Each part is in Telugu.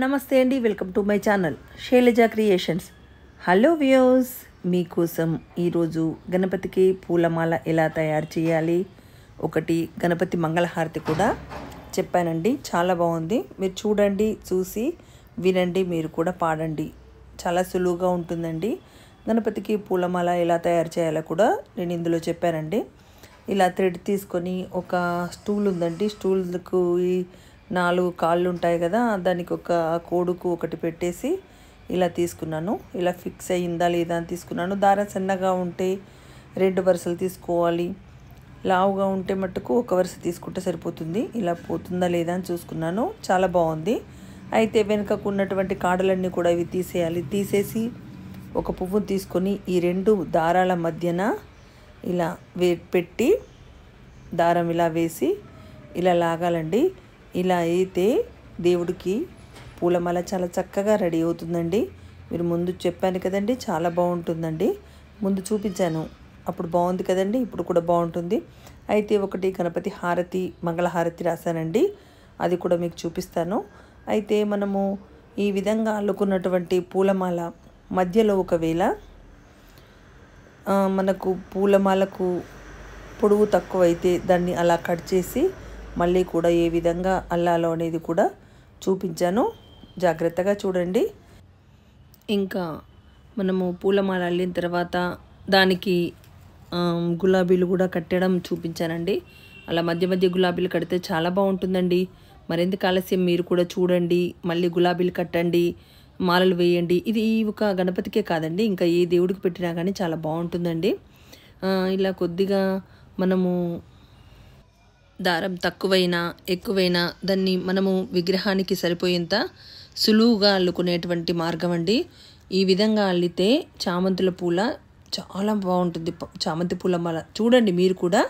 నమస్తే అండి welcome to my channel Shailaja creations hello views మీకోసం ఈరోజు గణపతికి పూలమాల ఎలా తయారు చేయాలి ఒకటి గణపతి మంగళహారతి కూడా చెప్పానండి చాలా బాగుంది మీరు చూడండి చూసి వినండి మీరు కూడా పాడండి చాలా సులువుగా ఉంటుందండి గణపతికి పూలమాల ఎలా తయారు చేయాలో కూడా నేను ఇందులో చెప్పానండి ఇలా థ్రెడ్ తీసుకొని ఒక స్టూల్ ఉందండి స్టూల్కు నాలుగు కాళ్ళు ఉంటాయి కదా దానికి ఒక కోడుకు ఒకటి పెట్టేసి ఇలా తీసుకున్నాను ఇలా ఫిక్స్ అయ్యిందా లేదా అని తీసుకున్నాను దారం సన్నగా ఉంటే రెండు వరుసలు తీసుకోవాలి లావుగా ఉంటే మట్టుకు ఒక వరుస తీసుకుంటే సరిపోతుంది ఇలా పోతుందా లేదా అని చూసుకున్నాను చాలా బాగుంది అయితే వెనుకకు ఉన్నటువంటి కాడలన్నీ కూడా ఇవి తీసేయాలి తీసేసి ఒక పువ్వును తీసుకొని ఈ రెండు దారాల మధ్యన ఇలా వే పెట్టి దారం ఇలా వేసి ఇలా లాగాలండి ఇలా అయితే దేవుడికి పూలమాల చాలా చక్కగా రెడీ అవుతుందండి మీరు ముందు చెప్పాను కదండి చాలా బాగుంటుందండి ముందు చూపించాను అప్పుడు బాగుంది కదండి ఇప్పుడు కూడా బాగుంటుంది అయితే ఒకటి గణపతి హారతి మంగళహారతి రాశానండి అది కూడా మీకు చూపిస్తాను అయితే మనము ఈ విధంగా అల్లుకున్నటువంటి పూలమాల మధ్యలో ఒకవేళ మనకు పూలమాలకు తక్కువ తక్కువైతే దాన్ని అలా కట్ చేసి మళ్ళీ కూడా ఏ విధంగా అల్లాలో అనేది కూడా చూపించాను జాగ్రత్తగా చూడండి ఇంకా మనము పూలమాల అల్లిన తర్వాత దానికి గులాబీలు కూడా కట్టడం చూపించానండి అలా మధ్య మధ్య గులాబీలు కడితే చాలా బాగుంటుందండి మరెందుకు ఆలస్యం మీరు కూడా చూడండి మళ్ళీ గులాబీలు కట్టండి మాలలు వేయండి ఇది ఈ ఒక గణపతికే కాదండి ఇంకా ఏ దేవుడికి పెట్టినా కానీ చాలా బాగుంటుందండి ఇలా కొద్దిగా మనము దారం తక్కువైనా ఎక్కువైనా దాన్ని మనము విగ్రహానికి సరిపోయేంత సులువుగా అల్లుకునేటువంటి మార్గం అండి ఈ విధంగా అల్లితే చామంతుల పూల చాలా బాగుంటుంది చామంతి పూల మల చూడండి మీరు కూడా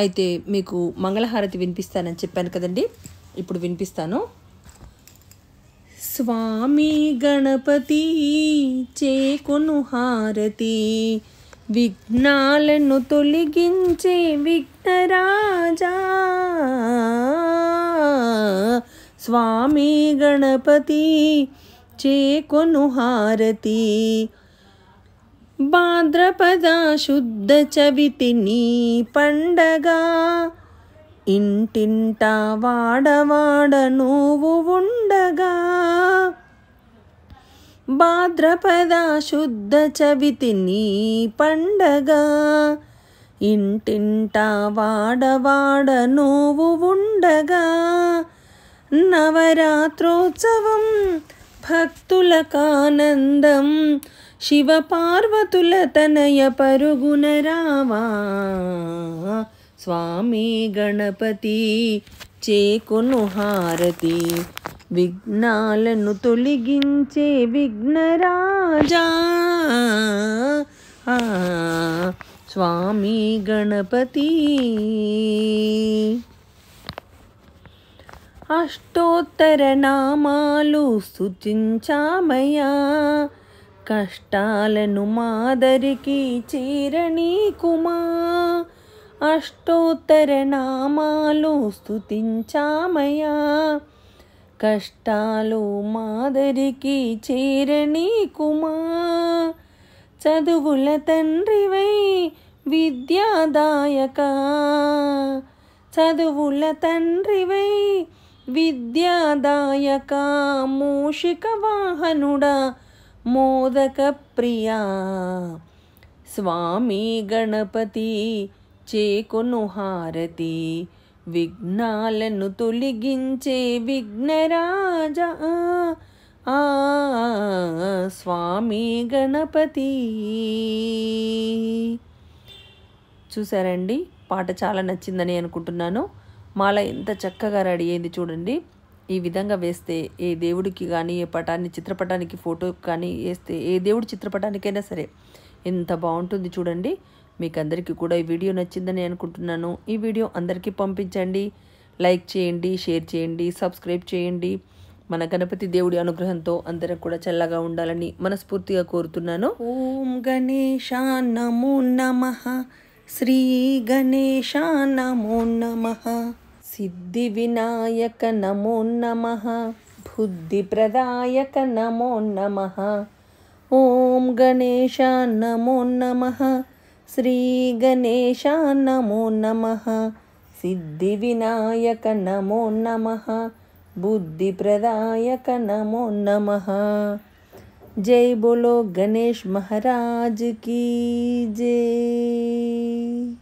అయితే మీకు మంగళహారతి వినిపిస్తానని చెప్పాను కదండి ఇప్పుడు వినిపిస్తాను స్వామి గణపతి చేకొను హారతి విఘ్నాలను తొలగించే విఘ్నరాజా స్వామి గణపతి చేకొను హారతి భాద్రపద శుద్ధ చవితిని పండగ ఇంటింటా వాడవాడ నువ్వు ఉండగా భాద్రపద శుద్ధ చవితిని పండగ ఇంటింట వాడవాడ నువ్వు ఉండగా నవరాత్రోత్సవం భక్తులకానందం శివ పార్వతుల తనయ పరుగున రావా స్వామి గణపతి చేకును హారతి విఘ్నాలను తొలగించే విఘ్నరాజా స్వామి గణపతి అష్టోత్తర నామాలు స్థుతించామయ్యా కష్టాలను మాదరికి చీరణి కుమా అష్టోత్తర నామాలు స్థుతించామయ్యా కష్టాలు మాదరికి చేరని కుమా చదువుల తండ్రివై విద్యాదాయక చదువుల తండ్రివై విద్యాదాయక మూషిక వాహనుడా మోదక ప్రియా స్వామి గణపతి చేకొను హారతి విఘ్నాలను తొలగించే విఘ్నరాజా ఆ స్వామి గణపతి చూసారండి పాట చాలా నచ్చిందని అనుకుంటున్నాను మాల ఎంత చక్కగా రెడీ అయింది చూడండి ఈ విధంగా వేస్తే ఏ దేవుడికి కానీ ఏ పటాన్ని చిత్రపటానికి ఫోటో కానీ వేస్తే ఏ దేవుడి చిత్రపటానికైనా సరే ఎంత బాగుంటుంది చూడండి మీకు అందరికీ కూడా ఈ వీడియో నచ్చిందని అనుకుంటున్నాను ఈ వీడియో అందరికీ పంపించండి లైక్ చేయండి షేర్ చేయండి సబ్స్క్రైబ్ చేయండి మన గణపతి దేవుడి అనుగ్రహంతో అందరం కూడా చల్లగా ఉండాలని మనస్ఫూర్తిగా కోరుతున్నాను ఓం గణేశా నమో నమ శ్రీ గణేశా నమో నమ సిద్ధి వినాయక నమో నమ ప్రదాయక నమో నమ ఓం గణేశా నమో నమ श्रीगणेशा नमो नमः सिद्धिविनायक नमो नमः बुद्धिप्रदायक नमो नमः जय बोलो गणेश महाराज की जय